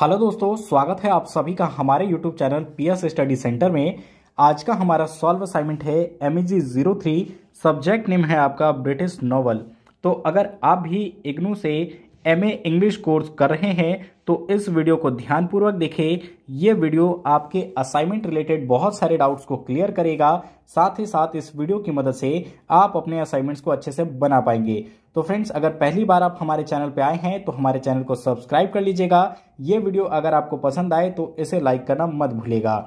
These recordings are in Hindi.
हेलो दोस्तों स्वागत है आप सभी का हमारे YouTube channel P S study में आज का हमारा सॉल्व असाइनमेंट है M E G zero three subject name है आपका ब्रिटिश नॉवल तो अगर आप भी इग्नू से एमए इंग्लिश कोर्स कर रहे हैं तो इस वीडियो को ध्यानपूर्वक देखें ये वीडियो आपके असाइनमेंट रिलेटेड बहुत सारे डाउट्स को क्लियर करेगा साथ ही साथ इस वीडियो की मदद से आप अपने असाइनमेंट्स को अच्छे से बना पाएंगे तो फ्रेंड्स अगर पहली बार आप हमारे चैनल पर आए हैं तो हमारे चैनल को सब्सक्राइब कर लीजिएगा ये वीडियो अगर आपको पसंद आए तो इसे लाइक करना मत भूलेगा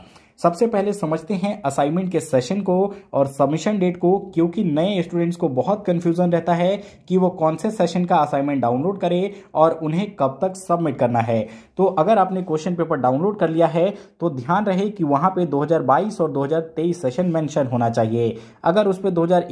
सबसे पहले समझते हैं असाइनमेंट के सेशन को और सबमिशन डेट को क्योंकि नए स्टूडेंट्स को बहुत कंफ्यूजन रहता है कि वो कौन से सेशन का असाइनमेंट डाउनलोड करे और उन्हें कब तक सबमिट करना है तो अगर आपने क्वेश्चन पेपर डाउनलोड कर लिया है तो ध्यान रहे कि वहां पे 2022 और 2023 सेशन मेंशन होना चाहिए अगर उस पर दो हजार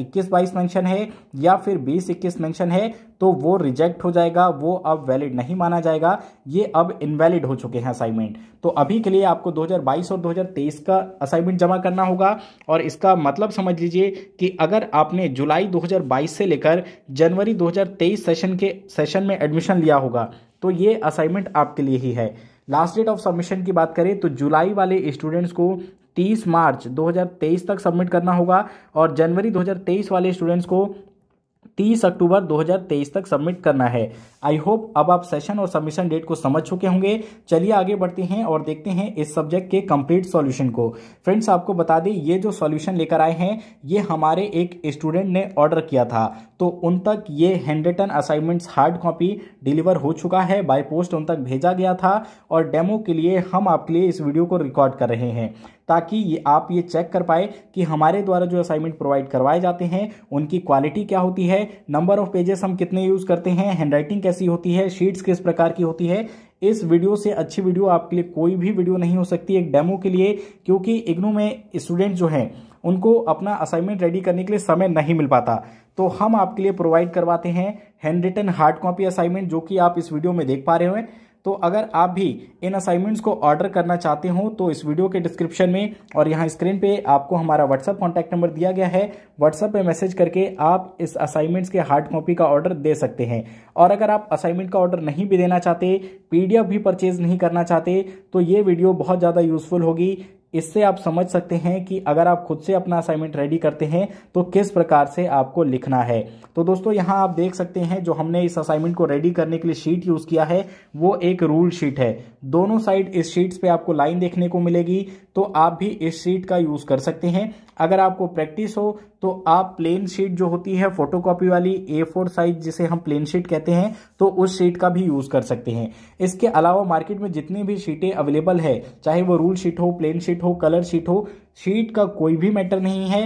मेंशन है या फिर बीस इक्कीस मेंशन है तो वो रिजेक्ट हो जाएगा वो अब वैलिड नहीं माना जाएगा ये अब इनवैलिड हो चुके हैं असाइनमेंट तो अभी के लिए आपको 2022 और 2023 इसका असाइनमेंट जमा करना होगा और इसका मतलब समझ लीजिए कि अगर आपने जुलाई 2022 से लेकर जनवरी 2023 सेशन के सेशन में एडमिशन लिया होगा तो ये असाइनमेंट आपके लिए ही है लास्ट डेट ऑफ सबमिशन की बात करें तो जुलाई वाले स्टूडेंट्स को 30 मार्च 2023 तक सबमिट करना होगा और जनवरी 2023 वाले स्टूडेंट्स को 30 अक्टूबर 2023 तक सबमिट करना है आई होप अब आप सेशन और सबमिशन डेट को समझ चुके होंगे चलिए आगे बढ़ते हैं और देखते हैं इस सब्जेक्ट के कंप्लीट सॉल्यूशन को फ्रेंड्स आपको बता दें ये जो सॉल्यूशन लेकर आए हैं ये हमारे एक स्टूडेंट ने ऑर्डर किया था तो उन तक ये handwritten assignments hard copy deliver हो चुका है बाय पोस्ट उन तक भेजा गया था और डेमो के लिए हम आपके लिए इस वीडियो को रिकॉर्ड कर रहे हैं ताकि ये आप ये चेक कर पाए कि हमारे द्वारा जो असाइनमेंट प्रोवाइड करवाए जाते हैं उनकी क्वालिटी क्या होती है नंबर ऑफ पेजेस हम कितने यूज़ करते हैं हैंडराइटिंग कैसी होती है शीट्स किस प्रकार की होती है इस वीडियो से अच्छी वीडियो आपके लिए कोई भी वीडियो नहीं हो सकती एक डेमो के लिए क्योंकि इग्नू में स्टूडेंट जो हैं उनको अपना असाइनमेंट रेडी करने के लिए समय नहीं मिल पाता तो हम आपके लिए प्रोवाइड करवाते हैं handwritten hard copy assignment जो कि आप इस वीडियो में देख पा रहे हैं तो अगर आप भी इन असाइनमेंट्स को ऑर्डर करना चाहते हो तो इस वीडियो के डिस्क्रिप्शन में और यहाँ स्क्रीन पे आपको हमारा व्हाट्सअप कॉन्टैक्ट नंबर दिया गया है व्हाट्सअप पे मैसेज करके आप इस असाइनमेंट्स के हार्ड कॉपी का ऑर्डर दे सकते हैं और अगर आप असाइनमेंट का ऑर्डर नहीं भी देना चाहते पी भी परचेज नहीं करना चाहते तो ये वीडियो बहुत ज़्यादा यूजफुल होगी इससे आप समझ सकते हैं कि अगर आप खुद से अपना असाइनमेंट रेडी करते हैं तो किस प्रकार से आपको लिखना है तो दोस्तों यहां आप देख सकते हैं जो हमने इस असाइनमेंट को रेडी करने के लिए शीट यूज़ किया है वो एक रूल शीट है दोनों साइड इस शीट्स पे आपको लाइन देखने को मिलेगी तो आप भी इस शीट का यूज़ कर सकते हैं अगर आपको प्रैक्टिस हो तो आप प्लेन शीट जो होती है फोटोकॉपी वाली ए फोर साइज जिसे हम प्लेन शीट कहते हैं तो उस शीट का भी यूज़ कर सकते हैं इसके अलावा मार्केट में जितनी भी शीटें अवेलेबल है चाहे वो रूल शीट हो प्लेन शीट हो कलर शीट हो शीट का कोई भी मैटर नहीं है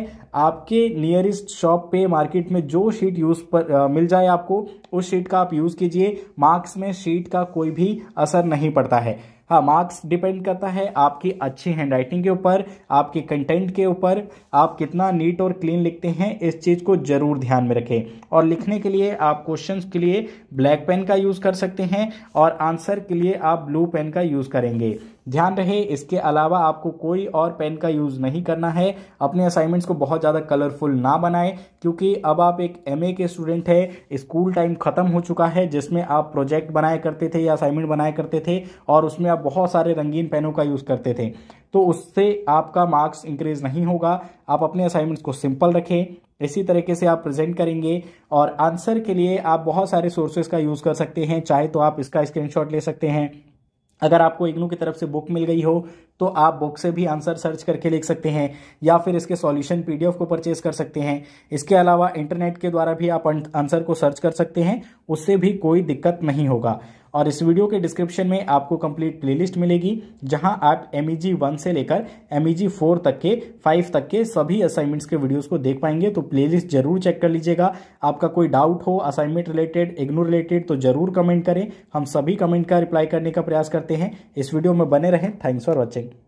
आपके नियरेस्ट शॉप पे मार्केट में जो शीट यूज पर आ, मिल जाए आपको उस शीट का आप यूज़ कीजिए मार्क्स में शीट का कोई भी असर नहीं पड़ता है हाँ मार्क्स डिपेंड करता है आपकी अच्छी हैंडराइटिंग के ऊपर आपके कंटेंट के ऊपर आप कितना नीट और क्लीन लिखते हैं इस चीज़ को ज़रूर ध्यान में रखें और लिखने के लिए आप क्वेश्चन के लिए ब्लैक पेन का यूज़ कर सकते हैं और आंसर के लिए आप ब्लू पेन का यूज़ करेंगे ध्यान रहे इसके अलावा आपको कोई और पेन का यूज़ नहीं करना है अपने असाइनमेंट्स को बहुत ज़्यादा कलरफुल ना बनाएं क्योंकि अब आप एक एम के स्टूडेंट है स्कूल टाइम ख़त्म हो चुका है जिसमें आप प्रोजेक्ट बनाया करते थे या असाइनमेंट बनाया करते थे और उसमें आप बहुत सारे रंगीन पेनों का यूज़ करते थे तो उससे आपका मार्क्स इंक्रीज नहीं होगा आप अपने असाइनमेंट्स को सिंपल रखें इसी तरीके से आप प्रेजेंट करेंगे और आंसर के लिए आप बहुत सारे सोर्सेज का यूज़ कर सकते हैं चाहे तो आप इसका स्क्रीनशॉट ले सकते हैं अगर आपको इग्नू की तरफ से बुक मिल गई हो तो आप बुक से भी आंसर सर्च करके लिख सकते हैं या फिर इसके सॉल्यूशन पीडीएफ को परचेज कर सकते हैं इसके अलावा इंटरनेट के द्वारा भी आप आंसर को सर्च कर सकते हैं उससे भी कोई दिक्कत नहीं होगा और इस वीडियो के डिस्क्रिप्शन में आपको कंप्लीट प्लेलिस्ट मिलेगी जहां आप एम ई वन से लेकर एम ई फोर तक के फाइव तक के सभी असाइनमेंट्स के वीडियोस को देख पाएंगे तो प्लेलिस्ट जरूर चेक कर लीजिएगा आपका कोई डाउट हो असाइनमेंट रिलेटेड इग्नोर रिलेटेड तो जरूर कमेंट करें हम सभी कमेंट का रिप्लाई करने का प्रयास करते हैं इस वीडियो में बने रहें थैंक्स फॉर वॉचिंग